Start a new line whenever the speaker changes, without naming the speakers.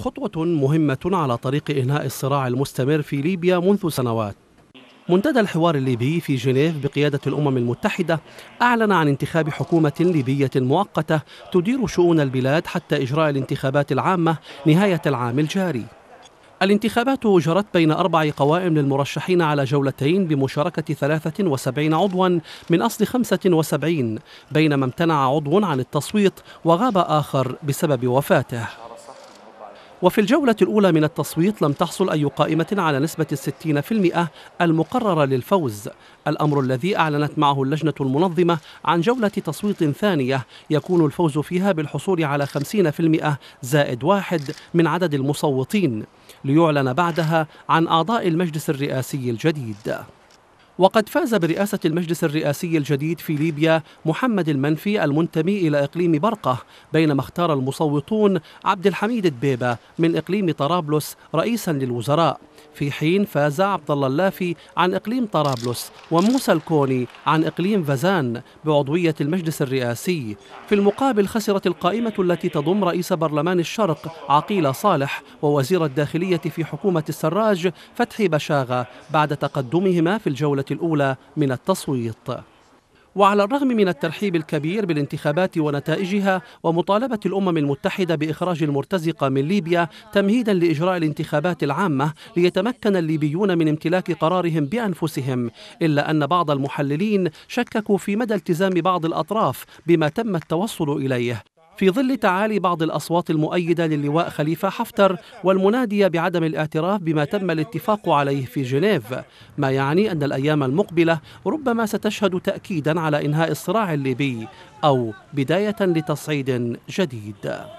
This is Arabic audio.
خطوة مهمة على طريق إنهاء الصراع المستمر في ليبيا منذ سنوات منتدى الحوار الليبي في جنيف بقيادة الأمم المتحدة أعلن عن انتخاب حكومة ليبية مؤقتة تدير شؤون البلاد حتى إجراء الانتخابات العامة نهاية العام الجاري الانتخابات جرت بين أربع قوائم للمرشحين على جولتين بمشاركة 73 عضوا من أصل 75 بينما امتنع عضو عن التصويت وغاب آخر بسبب وفاته وفي الجولة الأولى من التصويت لم تحصل أي قائمة على نسبة الستين في المئة المقررة للفوز الأمر الذي أعلنت معه اللجنة المنظمة عن جولة تصويت ثانية يكون الفوز فيها بالحصول على 50% زائد واحد من عدد المصوتين ليعلن بعدها عن أعضاء المجلس الرئاسي الجديد وقد فاز برئاسة المجلس الرئاسي الجديد في ليبيا محمد المنفي المنتمي إلى إقليم برقة بينما اختار المصوتون عبد الحميد الدبيبة من إقليم طرابلس رئيسا للوزراء في حين فاز عبد الله اللافي عن إقليم طرابلس وموسى الكوني عن إقليم فازان بعضوية المجلس الرئاسي في المقابل خسرت القائمة التي تضم رئيس برلمان الشرق عقيل صالح ووزير الداخلية في حكومة السراج فتحي بشاغة بعد تقدمهما في الجولة الأولى من التصويت وعلى الرغم من الترحيب الكبير بالانتخابات ونتائجها ومطالبة الأمم المتحدة بإخراج المرتزقة من ليبيا تمهيدا لإجراء الانتخابات العامة ليتمكن الليبيون من امتلاك قرارهم بأنفسهم إلا أن بعض المحللين شككوا في مدى التزام بعض الأطراف بما تم التوصل إليه في ظل تعالي بعض الأصوات المؤيدة للواء خليفة حفتر والمنادية بعدم الاعتراف بما تم الاتفاق عليه في جنيف ما يعني أن الأيام المقبلة ربما ستشهد تأكيدا على إنهاء الصراع الليبي أو بداية لتصعيد جديد